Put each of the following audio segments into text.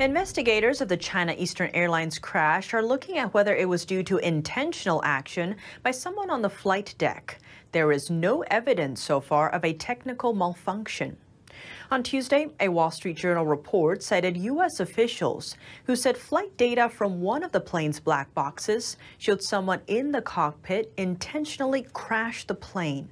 Investigators of the China Eastern Airlines crash are looking at whether it was due to intentional action by someone on the flight deck. There is no evidence so far of a technical malfunction. On Tuesday, a Wall Street Journal report cited U.S. officials who said flight data from one of the plane's black boxes showed someone in the cockpit intentionally crashed the plane.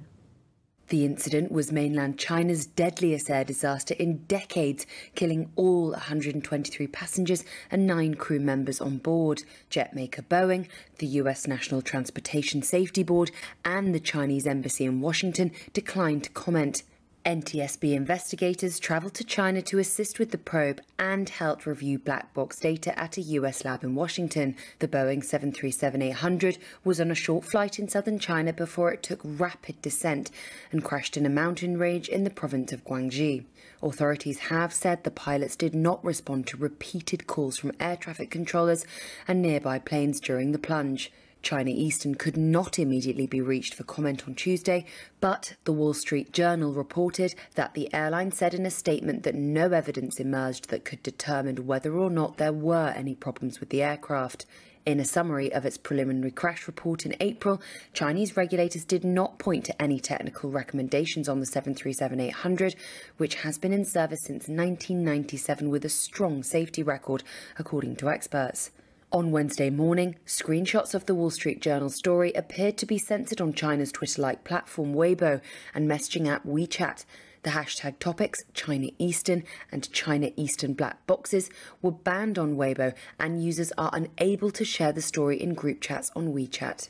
The incident was mainland China's deadliest air disaster in decades, killing all 123 passengers and nine crew members on board. Jetmaker Boeing, the US National Transportation Safety Board, and the Chinese Embassy in Washington declined to comment. NTSB investigators travelled to China to assist with the probe and helped review black box data at a US lab in Washington. The Boeing 737 800 was on a short flight in southern China before it took rapid descent and crashed in a mountain range in the province of Guangxi. Authorities have said the pilots did not respond to repeated calls from air traffic controllers and nearby planes during the plunge. China Eastern could not immediately be reached for comment on Tuesday, but the Wall Street Journal reported that the airline said in a statement that no evidence emerged that could determine whether or not there were any problems with the aircraft. In a summary of its preliminary crash report in April, Chinese regulators did not point to any technical recommendations on the 737 800, which has been in service since 1997 with a strong safety record, according to experts. On Wednesday morning, screenshots of the Wall Street Journal story appeared to be censored on China's Twitter like platform Weibo and messaging app WeChat. The hashtag topics China Eastern and China Eastern black boxes were banned on Weibo, and users are unable to share the story in group chats on WeChat.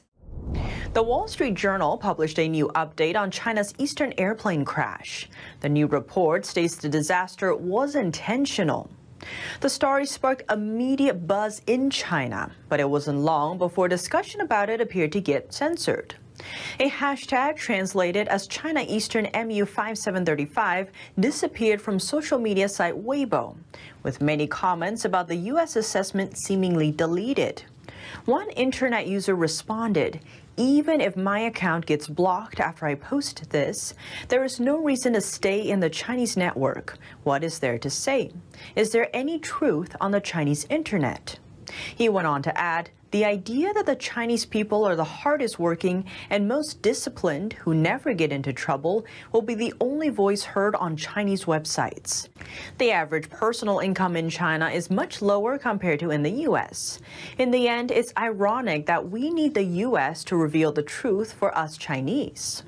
The Wall Street Journal published a new update on China's Eastern airplane crash. The new report states the disaster was intentional. The story sparked immediate buzz in China, but it wasn't long before discussion about it appeared to get censored. A hashtag translated as China Eastern MU 5735 disappeared from social media site Weibo, with many comments about the U.S. assessment seemingly deleted. One internet user responded, even if my account gets blocked after I post this, there is no reason to stay in the Chinese network. What is there to say? Is there any truth on the Chinese internet? He went on to add, the idea that the Chinese people are the hardest working and most disciplined, who never get into trouble, will be the only voice heard on Chinese websites. The average personal income in China is much lower compared to in the U.S. In the end, it's ironic that we need the U.S. to reveal the truth for us Chinese.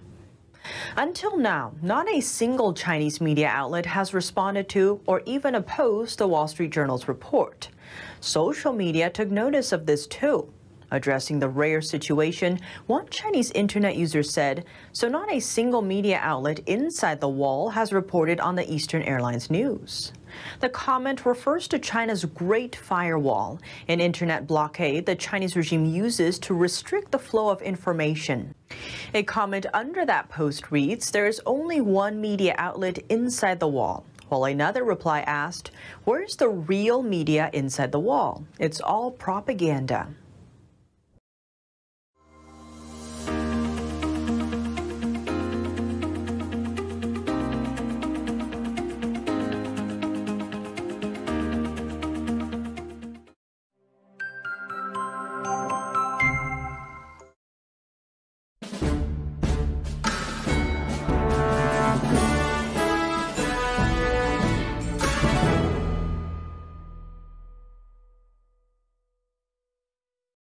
Until now, not a single Chinese media outlet has responded to or even opposed the Wall Street Journal's report. Social media took notice of this too. Addressing the rare situation, one Chinese internet user said, so not a single media outlet inside the wall has reported on the Eastern Airlines news. The comment refers to China's Great Firewall, an internet blockade the Chinese regime uses to restrict the flow of information. A comment under that post reads, there is only one media outlet inside the wall. While another reply asked, Where's the real media inside the wall? It's all propaganda.